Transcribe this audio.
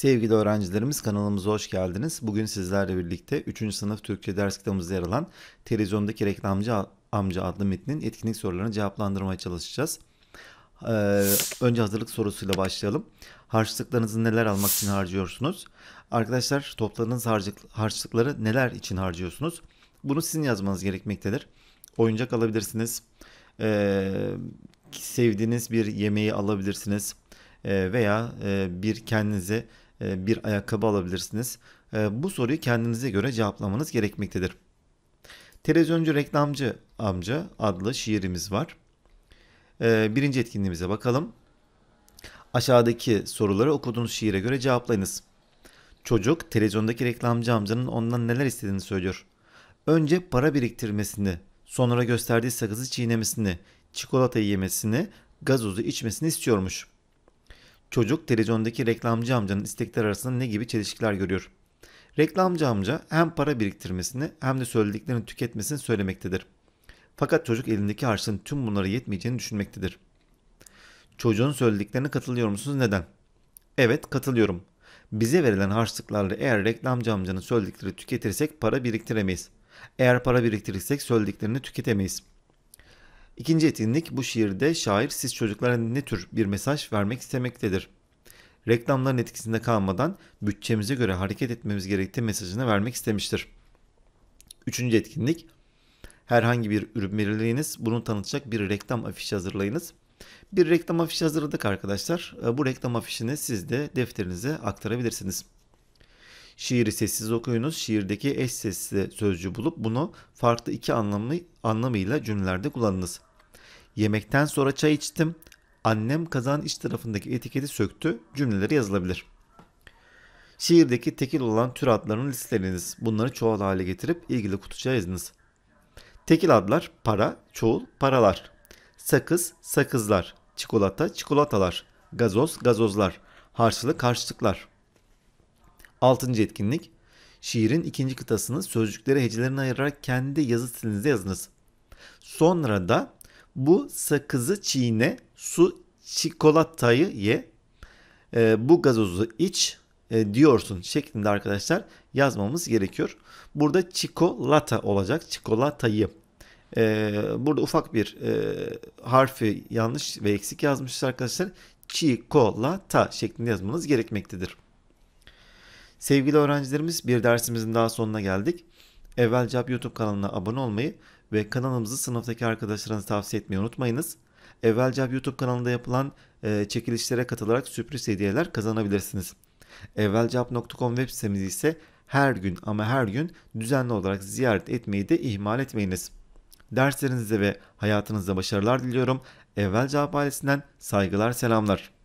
Sevgili öğrencilerimiz kanalımıza hoş geldiniz. Bugün sizlerle birlikte 3. sınıf Türkçe ders kitabımızda yer alan Televizyondaki Reklamcı Amca adlı metnin etkinlik sorularını cevaplandırmaya çalışacağız. Ee, önce hazırlık sorusuyla başlayalım. Harçlıklarınızı neler almak için harcıyorsunuz? Arkadaşlar topladığınız harçlıkları neler için harcıyorsunuz? Bunu sizin yazmanız gerekmektedir. Oyuncak alabilirsiniz. Ee, sevdiğiniz bir yemeği alabilirsiniz. Ee, veya e, bir kendinize e, bir ayakkabı alabilirsiniz? E, bu soruyu kendinize göre cevaplamanız gerekmektedir. Televizyoncu Reklamcı Amca adlı şiirimiz var. E, birinci etkinliğimize bakalım. Aşağıdaki soruları okuduğunuz şiire göre cevaplayınız. Çocuk televizyondaki reklamcı amcanın ondan neler istediğini söylüyor. Önce para biriktirmesini, sonra gösterdiği sakızı çiğnemesini, çikolatayı yemesini, gazozu içmesini istiyormuş.'' çocuk televizyondaki reklamcı amcanın istekleri arasında ne gibi çelişkiler görüyor? Reklamcı amca hem para biriktirmesini hem de söylediklerini tüketmesini söylemektedir. Fakat çocuk elindeki harçlığın tüm bunlara yetmeyeceğini düşünmektedir. Çocuğun söylediklerine katılıyor musunuz neden? Evet katılıyorum. Bize verilen harçlıklarla eğer reklamcı amcanın söyledikleri tüketirsek para biriktiremeyiz. Eğer para biriktirirsek söylediklerini tüketemeyiz.'' İkinci etkinlik bu şiirde şair siz çocuklara ne tür bir mesaj vermek istemektedir? Reklamların etkisinde kalmadan bütçemize göre hareket etmemiz gerektiği mesajını vermek istemiştir. Üçüncü etkinlik herhangi bir ürün belirleyiniz. Bunu tanıtacak bir reklam afişi hazırlayınız. Bir reklam afişi hazırladık arkadaşlar. Ee, bu reklam afişini siz de defterinize aktarabilirsiniz. Şiiri sessiz okuyunuz. Şiirdeki eş sesli sözcüğü bulup bunu farklı iki anlamlı, anlamıyla cümlelerde kullanınız. Yemekten sonra çay içtim. Annem kazan iç tarafındaki etiketi söktü. Cümleleri yazılabilir. Şiirdeki tekil olan tür adlarını listeleriniz. Bunları çoğal hale getirip ilgili kutucuğa yazınız. Tekil adlar para, çoğul, paralar. Sakız, sakızlar. Çikolata, çikolatalar. Gazoz, gazozlar. Harçlık, karşılıklar. Altıncı etkinlik. Şiirin ikinci kıtasını sözcükleri hecelerine ayırarak kendi yazı stilinizde yazınız. Sonra da bu sakızı çiğne, su çikolatayı ye, e, bu gazozu iç e, diyorsun şeklinde arkadaşlar yazmamız gerekiyor. Burada çikolata olacak. Çikolatayı. E, burada ufak bir e, harfi yanlış ve eksik yazmışız arkadaşlar. Çikolata şeklinde yazmanız gerekmektedir. Sevgili öğrencilerimiz bir dersimizin daha sonuna geldik. Evvel Cevap YouTube kanalına abone olmayı ve kanalımızı sınıftaki arkadaşlarınıza tavsiye etmeyi unutmayınız. Evvelcap YouTube kanalında yapılan e, çekilişlere katılarak sürpriz hediyeler kazanabilirsiniz. Evvelcap.com web sitemiz ise her gün ama her gün düzenli olarak ziyaret etmeyi de ihmal etmeyiniz. Derslerinizde ve hayatınızda başarılar diliyorum. Evvelcap ailesinden saygılar selamlar.